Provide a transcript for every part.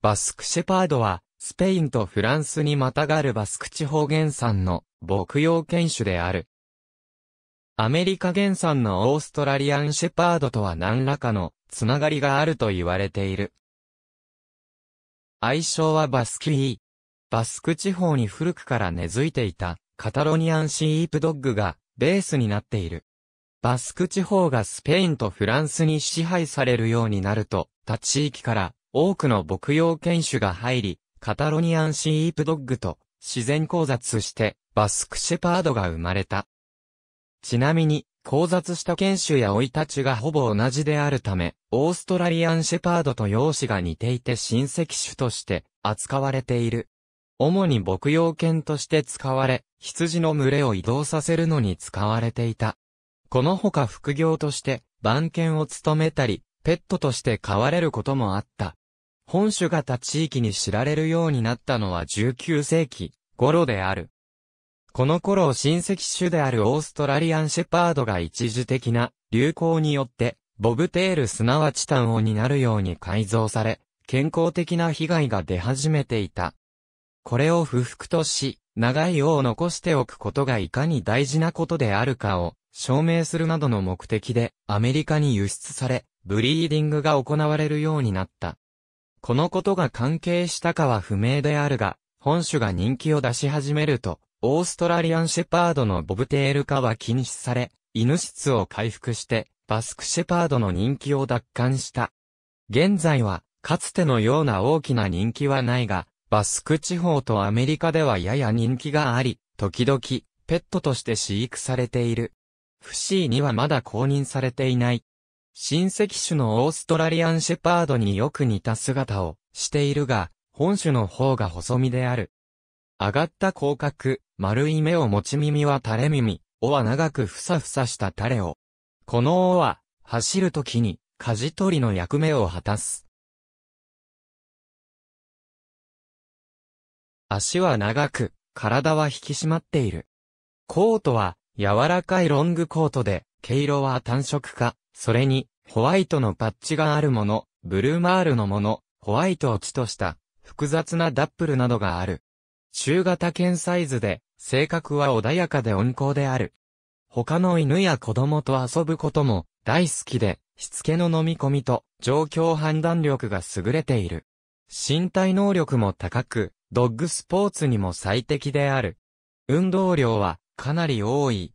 バスクシェパードは、スペインとフランスにまたがるバスク地方原産の牧羊犬種である。アメリカ原産のオーストラリアンシェパードとは何らかのつながりがあると言われている。愛称はバスキー。バスク地方に古くから根付いていたカタロニアンシープドッグがベースになっている。バスク地方がスペインとフランスに支配されるようになると、他地域から多くの牧羊犬種が入り、カタロニアンシープドッグと自然交雑してバスクシェパードが生まれた。ちなみに、交雑した犬種や生い立ちがほぼ同じであるため、オーストラリアンシェパードと容姿が似ていて親戚種として扱われている。主に牧羊犬として使われ、羊の群れを移動させるのに使われていた。このほか副業として、番犬を務めたり、ペットとして飼われることもあった。本種型地域に知られるようになったのは19世紀頃である。この頃親戚種であるオーストラリアンシェパードが一時的な流行によって、ボブテールすなわち単になるように改造され、健康的な被害が出始めていた。これを不服とし、長い尾を残しておくことがいかに大事なことであるかを証明するなどの目的でアメリカに輸出され、ブリーディングが行われるようになった。このことが関係したかは不明であるが、本種が人気を出し始めると、オーストラリアンシェパードのボブテール化は禁止され、犬質を回復して、バスクシェパードの人気を奪還した。現在は、かつてのような大きな人気はないが、バスク地方とアメリカではやや人気があり、時々、ペットとして飼育されている。フシーにはまだ公認されていない、親戚種のオーストラリアンシェパードによく似た姿をしているが、本種の方が細身である。上がった口角、丸い目を持ち耳は垂れ耳、尾は長くふさふさした垂れ尾。この尾は、走るときに、舵取りの役目を果たす。足は長く、体は引き締まっている。コートは、柔らかいロングコートで、毛色は単色化、それに、ホワイトのパッチがあるもの、ブルーマールのもの、ホワイトを地とした複雑なダップルなどがある。中型犬サイズで、性格は穏やかで温厚である。他の犬や子供と遊ぶことも大好きで、しつけの飲み込みと状況判断力が優れている。身体能力も高く、ドッグスポーツにも最適である。運動量はかなり多い。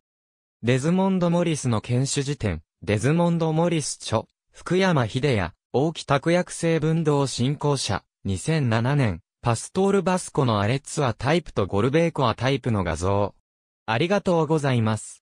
デズモンド・モリスの犬種辞典、デズモンド・モリス著、福山秀也、大木拓役成分動振興者、2007年、パストール・バスコのアレッツアタイプとゴルベーコアタイプの画像。ありがとうございます。